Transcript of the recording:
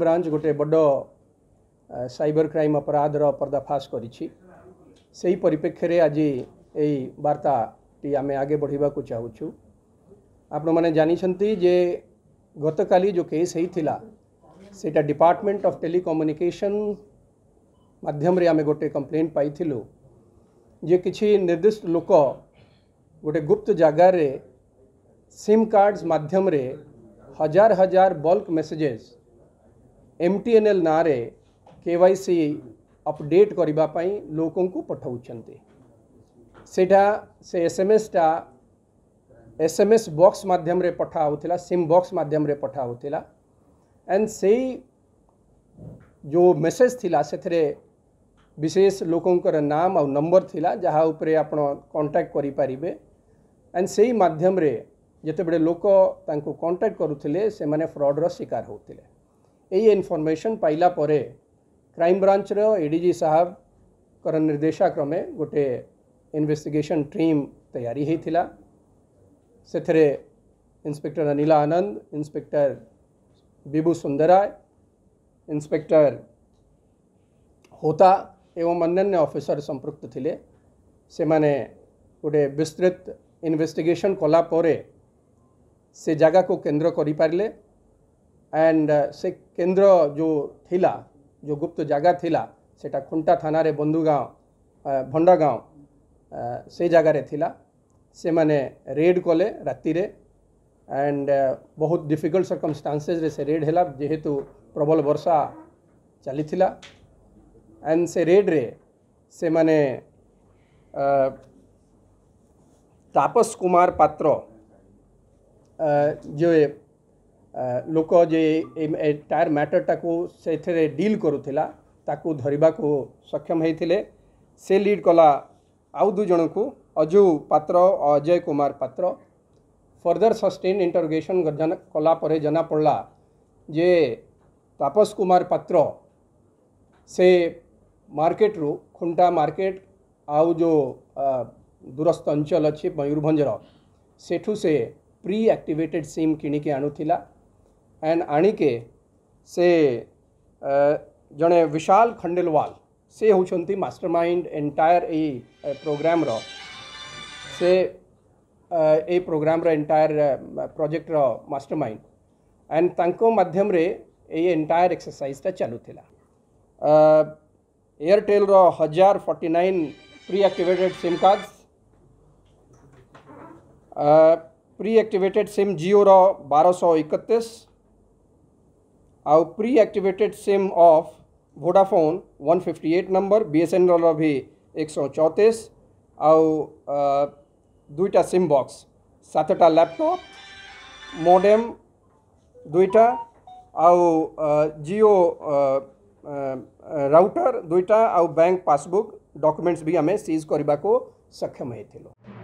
branch गोटे बड़ cyber crime अपराधर पर्दाफाश करेक्षर आज यार्ता बार्ता आम आगे बढ़िया चाहूँ आपण मैंने जानते जे गत काली जो केस होता सेटा डिपार्टमेंट अफ टेलीकम्युनिकेशन मध्यम आम गोटे कम्प्लेन पाई जे कि निर्दिष्ट लोक गोटे गुप्त जगार सिम कार्ड्स मध्यम हजार हजार bulk messages M T N L ना के वाई अपडेट करने लोक को पठाऊँ से एस एम एसटा एस एम एस बक्स मध्यम पठाऊला सीम बक्स मध्यम पठाऊला एंड से जो मेसेज थी से विशेष लोकंर नाम आ नंबर थिला जहाँ उपरे आप कंटाक्ट करें एंड से ही मध्यम जिते बड़े लोक कंटाक्ट करुले फ्रड्र शिकार होते हैं यही इनफर्मेसन पाइला क्राइम ब्रांचर इडीजी साहब निर्देशक्रमे गोटे इन्वेस्टिगेशन टीम तैयारी होता से इन्स्पेक्टर अनिला आनंद इन्स्पेक्टर विभु सुंदराय इन्स्पेक्टर होता एवं अन्न्य अफिसर संपुक्त थे से मैंने गोटे विस्तृत इन्वेस्टिगेशन कला से जगह को केन्द्र करें एंड uh, से केंद्र जो थिला जो गुप्त जगह थिला सेटा खुंटा थाना रे बंधु गाँव uh, भंडा गाँव uh, से जगार थिला से माने रेड कले राति रे एंड बहुत डिफिकल्ट सरकमस्टेंसेस रे से रेड हेला जेहेतु प्रबल वर्षा चली थिला एंड से रेड रे से माने तापस कुमार पात्र जो लोक লোক যে এটায়ার ম্যাটরটাকে সেথিরে ডিল করুলা তাকে सक्षम होते হয়েছে সে লিড কলা আউ দুজণকু অজু পাত্র अजय कुमार পাত্র फर्दर सस्टेन इंटरोगेशन कलापर जना पड़ा जे तापस कुमार पात्र से मार्केट रु खुंटा मार्केट आउ जो दूरस्थ अंचल अच्छी मयूरभर सेठू से प्री एक्टिवेटेड सिम किणिकी आणुला एन आणिके से जड़े विशाल खंडेलवाल से होती मास्टर माइंड एंटायर ए प्रोग्राम रो से ए प्रोग्राम रो एंटायर प्रोजेक्ट रो मास्टर माइंड एंड तंको माध्यम रे ए एंटायर एक्सरसाइज टा चालू थिला एयरटेल रो हजार forty nine pre activated sim cards pre activated sim Jio रो बारह सौ इकतीस আউ pre activated sim of Vodafone 158 number BSN রোল ভি 134 আউ দুইটা সিম বক্স সাতটা ল্যাপটপ মডেম দুইটা আউ জিও রাউটার দুইটা আউ ব্যাংক পাসবুক ডকুমেন্টস ভি আমি সিজ করিবা কো সক্ষম হেইছিল